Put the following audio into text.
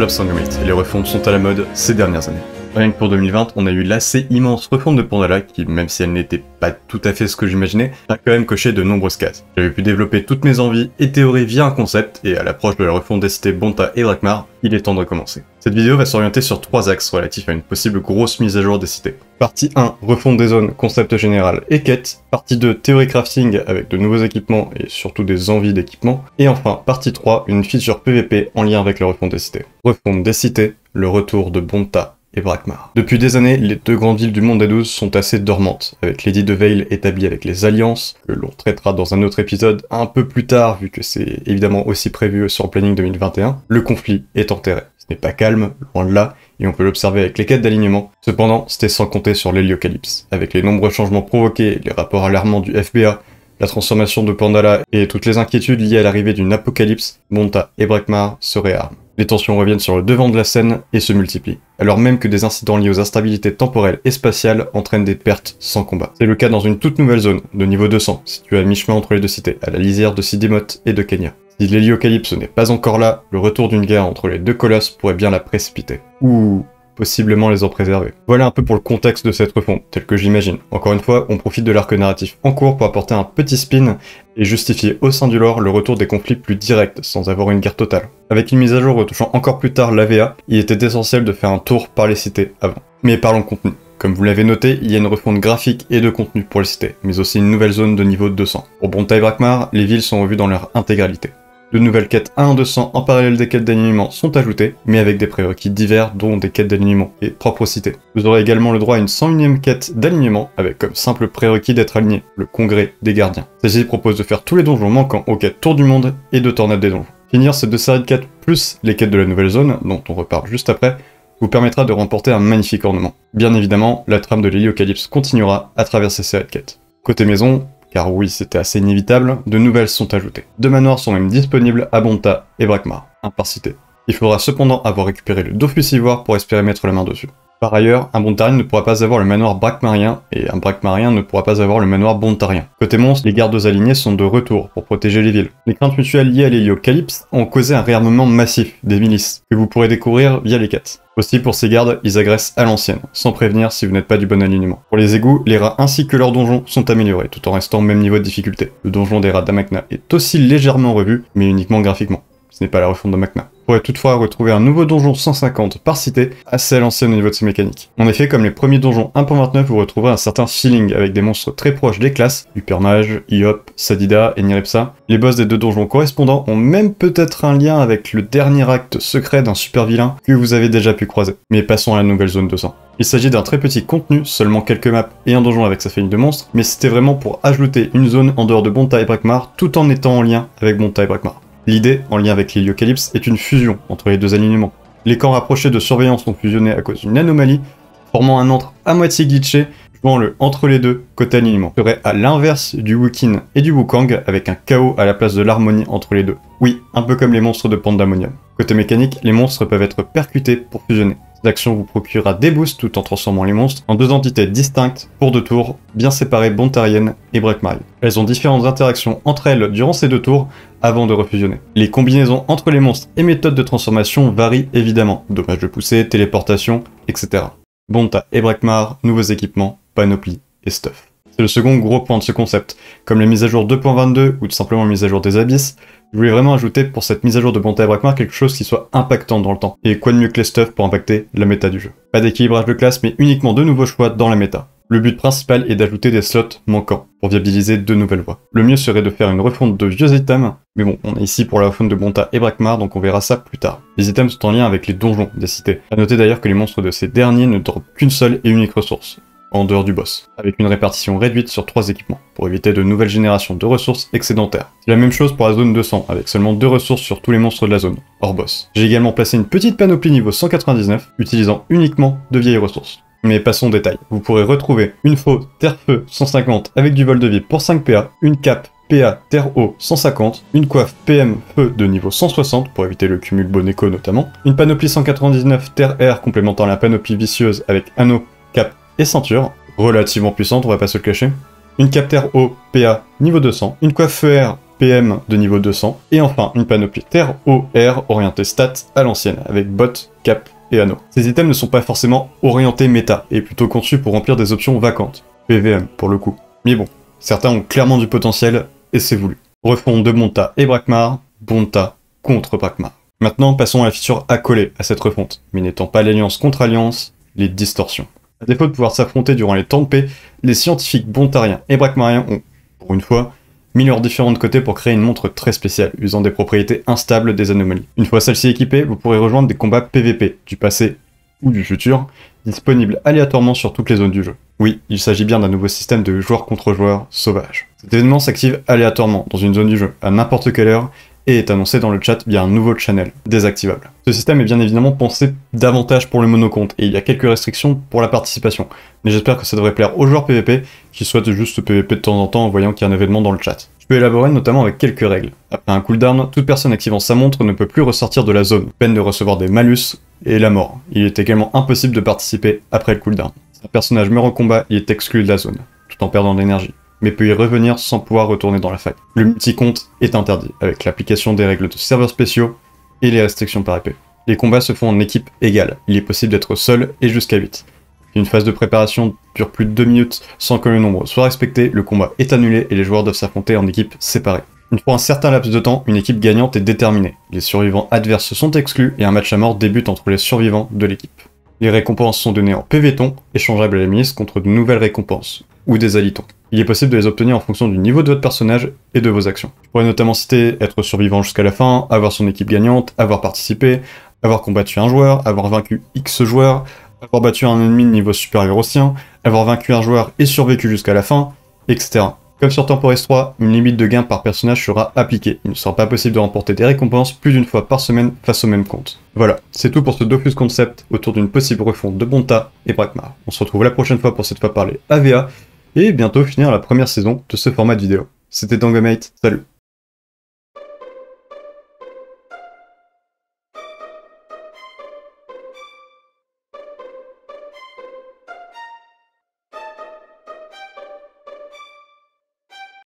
et les refontes sont à la mode ces dernières années rien que pour 2020, on a eu l'assez immense refonte de Pandala qui, même si elle n'était pas tout à fait ce que j'imaginais, a quand même coché de nombreuses cases. J'avais pu développer toutes mes envies et théories via un concept, et à l'approche de la refonte des cités Bonta et Drakmar, il est temps de recommencer. Cette vidéo va s'orienter sur trois axes relatifs à une possible grosse mise à jour des cités. Partie 1, refonte des zones, concept général et quête. Partie 2, théorie crafting avec de nouveaux équipements et surtout des envies d'équipements. Et enfin, partie 3, une feature PVP en lien avec la refonte des cités. Refonte des cités, le retour de Bonta depuis des années, les deux grandes villes du monde à 12 sont assez dormantes, avec l'édit de Vale établi avec les Alliances, que l'on traitera dans un autre épisode un peu plus tard, vu que c'est évidemment aussi prévu sur le planning 2021, le conflit est enterré. Ce n'est pas calme, loin de là, et on peut l'observer avec les quêtes d'alignement. Cependant, c'était sans compter sur l'héliocalypse. Avec les nombreux changements provoqués, les rapports alarmants du FBA, la transformation de Pandala et toutes les inquiétudes liées à l'arrivée d'une apocalypse, Monta et Brakmar se réarment. Les tensions reviennent sur le devant de la scène et se multiplient, alors même que des incidents liés aux instabilités temporelles et spatiales entraînent des pertes sans combat. C'est le cas dans une toute nouvelle zone, de niveau 200, située à mi-chemin entre les deux cités, à la lisière de Sidémote et de Kenya. Si l'héliocalypse n'est pas encore là, le retour d'une guerre entre les deux colosses pourrait bien la précipiter. Ou possiblement les en préserver. Voilà un peu pour le contexte de cette refonte, tel que j'imagine. Encore une fois, on profite de l'arc narratif en cours pour apporter un petit spin et justifier au sein du lore le retour des conflits plus directs, sans avoir une guerre totale. Avec une mise à jour retouchant encore plus tard l'AVA, il était essentiel de faire un tour par les cités avant. Mais parlons contenu. Comme vous l'avez noté, il y a une refonte graphique et de contenu pour les cités, mais aussi une nouvelle zone de niveau 200. Pour et Brakmar, les villes sont revues dans leur intégralité. De nouvelles quêtes 1 200 en parallèle des quêtes d'alignement sont ajoutées, mais avec des prérequis divers dont des quêtes d'alignement et propres Vous aurez également le droit à une 101ème quête d'alignement avec comme simple prérequis d'être aligné, le congrès des gardiens. Celle-ci propose de faire tous les donjons manquants aux quêtes Tour du Monde et de Tornade des donjons. Finir ces deux séries de quêtes plus les quêtes de la nouvelle zone, dont on reparle juste après, vous permettra de remporter un magnifique ornement. Bien évidemment, la trame de l'héliocalypse continuera à travers ces séries de quêtes. Côté maison, car oui, c'était assez inévitable, de nouvelles sont ajoutées. Deux manoirs sont même disponibles à Bonta et Brakmar, impar Il faudra cependant avoir récupéré le Ivoire pour espérer mettre la main dessus. Par ailleurs, un Bontarien ne pourra pas avoir le manoir Brachmarien, et un Brachmarien ne pourra pas avoir le manoir Bontarien. Côté monstres, les gardes alignés sont de retour pour protéger les villes. Les craintes mutuelles liées à l'héliocalypse ont causé un réarmement massif des milices, que vous pourrez découvrir via les quêtes. Aussi, pour ces gardes, ils agressent à l'ancienne, sans prévenir si vous n'êtes pas du bon alignement. Pour les égouts, les rats ainsi que leurs donjons sont améliorés, tout en restant au même niveau de difficulté. Le donjon des rats d'Amakna est aussi légèrement revu, mais uniquement graphiquement. Ce n'est pas la refonte de pourrait toutefois retrouver un nouveau donjon 150 par cité, assez à l'ancienne au niveau de ses mécaniques. En effet, comme les premiers donjons 1.29, vous retrouverez un certain feeling avec des monstres très proches des classes, Hypermage, Iop, Sadida et Nirepsa. Les boss des deux donjons correspondants ont même peut-être un lien avec le dernier acte secret d'un super vilain que vous avez déjà pu croiser. Mais passons à la nouvelle zone 200. Il s'agit d'un très petit contenu, seulement quelques maps et un donjon avec sa famille de monstres, mais c'était vraiment pour ajouter une zone en dehors de Bonta et Brakmar tout en étant en lien avec Bonta et Brakmar. L'idée, en lien avec l'héliocalypse, est une fusion entre les deux alignements. Les camps rapprochés de surveillance ont fusionnés à cause d'une anomalie, formant un entre à moitié glitché, jouant le entre les deux côté alignement. serait à l'inverse du Wukin et du Wukang, avec un chaos à la place de l'harmonie entre les deux. Oui, un peu comme les monstres de Pandamonium. Côté mécanique, les monstres peuvent être percutés pour fusionner. Cette action vous procurera des boosts tout en transformant les monstres en deux entités distinctes pour deux tours, bien séparées Bontarienne et Breakmile. Elles ont différentes interactions entre elles durant ces deux tours avant de refusionner. Les combinaisons entre les monstres et méthodes de transformation varient évidemment, dommage de poussée, téléportation, etc. Bonta et Breakmar, nouveaux équipements, panoplie et stuff. C'est le second gros point de ce concept. Comme les mises à jour 2.22 ou tout simplement mises à jour des abysses, je voulais vraiment ajouter pour cette mise à jour de Bonta et Brakmar quelque chose qui soit impactant dans le temps. Et quoi de mieux que les stuff pour impacter la méta du jeu. Pas d'équilibrage de classe, mais uniquement de nouveaux choix dans la méta. Le but principal est d'ajouter des slots manquants pour viabiliser de nouvelles voies. Le mieux serait de faire une refonte de vieux items, mais bon, on est ici pour la refonte de Bonta et Brakmar, donc on verra ça plus tard. Les items sont en lien avec les donjons des cités. à noter d'ailleurs que les monstres de ces derniers ne dorment qu'une seule et unique ressource, en dehors du boss, avec une répartition réduite sur 3 équipements, pour éviter de nouvelles générations de ressources excédentaires. C'est la même chose pour la zone 200, avec seulement 2 ressources sur tous les monstres de la zone, hors boss. J'ai également placé une petite panoplie niveau 199, utilisant uniquement de vieilles ressources. Mais passons au détail, vous pourrez retrouver une faux terre-feu 150 avec du vol de vie pour 5 PA, une cape PA Terre Eau 150, une coiffe PM Feu de niveau 160 pour éviter le cumul Boneco notamment, une panoplie 199 Terre Air complémentant la panoplie vicieuse avec anneau et ceinture, relativement puissante, on va pas se le cacher. Une capteur OPA PA niveau 200, une coiffeur PM de niveau 200, et enfin une panoplie Terre OR orientée stat à l'ancienne, avec bottes, cap et anneaux. Ces items ne sont pas forcément orientés méta, et plutôt conçus pour remplir des options vacantes, PVM pour le coup. Mais bon, certains ont clairement du potentiel, et c'est voulu. Refonte de Bonta et Brakmar, Bonta contre Brakmar. Maintenant, passons à la feature accolée à cette refonte, mais n'étant pas l'alliance contre alliance, les distorsions. À défaut de pouvoir s'affronter durant les temps de paix, les scientifiques bontariens et brackmariens ont, pour une fois, mis leurs différents de pour créer une montre très spéciale, usant des propriétés instables des anomalies. Une fois celle-ci équipée, vous pourrez rejoindre des combats PVP, du passé ou du futur, disponibles aléatoirement sur toutes les zones du jeu. Oui, il s'agit bien d'un nouveau système de joueur contre joueurs sauvage. Cet événement s'active aléatoirement dans une zone du jeu, à n'importe quelle heure, et est annoncé dans le chat via un nouveau channel, désactivable. Ce système est bien évidemment pensé davantage pour le monocompte, et il y a quelques restrictions pour la participation, mais j'espère que ça devrait plaire aux joueurs PVP, qui souhaitent juste PVP de temps en temps en voyant qu'il y a un événement dans le chat. Je peux élaborer notamment avec quelques règles. Après un cooldown, toute personne activant sa montre ne peut plus ressortir de la zone, peine de recevoir des malus et la mort. Il est également impossible de participer après le cooldown. Si un personnage meurt au combat, il est exclu de la zone, tout en perdant de l'énergie mais peut y revenir sans pouvoir retourner dans la faille. Le mm. multi-compte est interdit, avec l'application des règles de serveurs spéciaux et les restrictions par épée. Les combats se font en équipe égale, il est possible d'être seul et jusqu'à 8. Une phase de préparation dure plus de 2 minutes sans que le nombre soit respecté, le combat est annulé et les joueurs doivent s'affronter en équipes séparées. Une fois un certain laps de temps, une équipe gagnante est déterminée. Les survivants adverses sont exclus et un match à mort débute entre les survivants de l'équipe. Les récompenses sont données en PV-tons échangeables à la ministre contre de nouvelles récompenses, ou des alitons. Il est possible de les obtenir en fonction du niveau de votre personnage et de vos actions. Je pourrais notamment citer être survivant jusqu'à la fin, avoir son équipe gagnante, avoir participé, avoir combattu un joueur, avoir vaincu X joueurs, avoir battu un ennemi de niveau supérieur au sien, avoir vaincu un joueur et survécu jusqu'à la fin, etc. Comme sur Temporis 3, une limite de gain par personnage sera appliquée. Il ne sera pas possible de remporter des récompenses plus d'une fois par semaine face au même compte. Voilà, c'est tout pour ce Dofus concept autour d'une possible refonte de Bonta et Brakmar. On se retrouve la prochaine fois pour cette fois parler AVA et bientôt finir la première saison de ce format de vidéo. C'était Dangamate, salut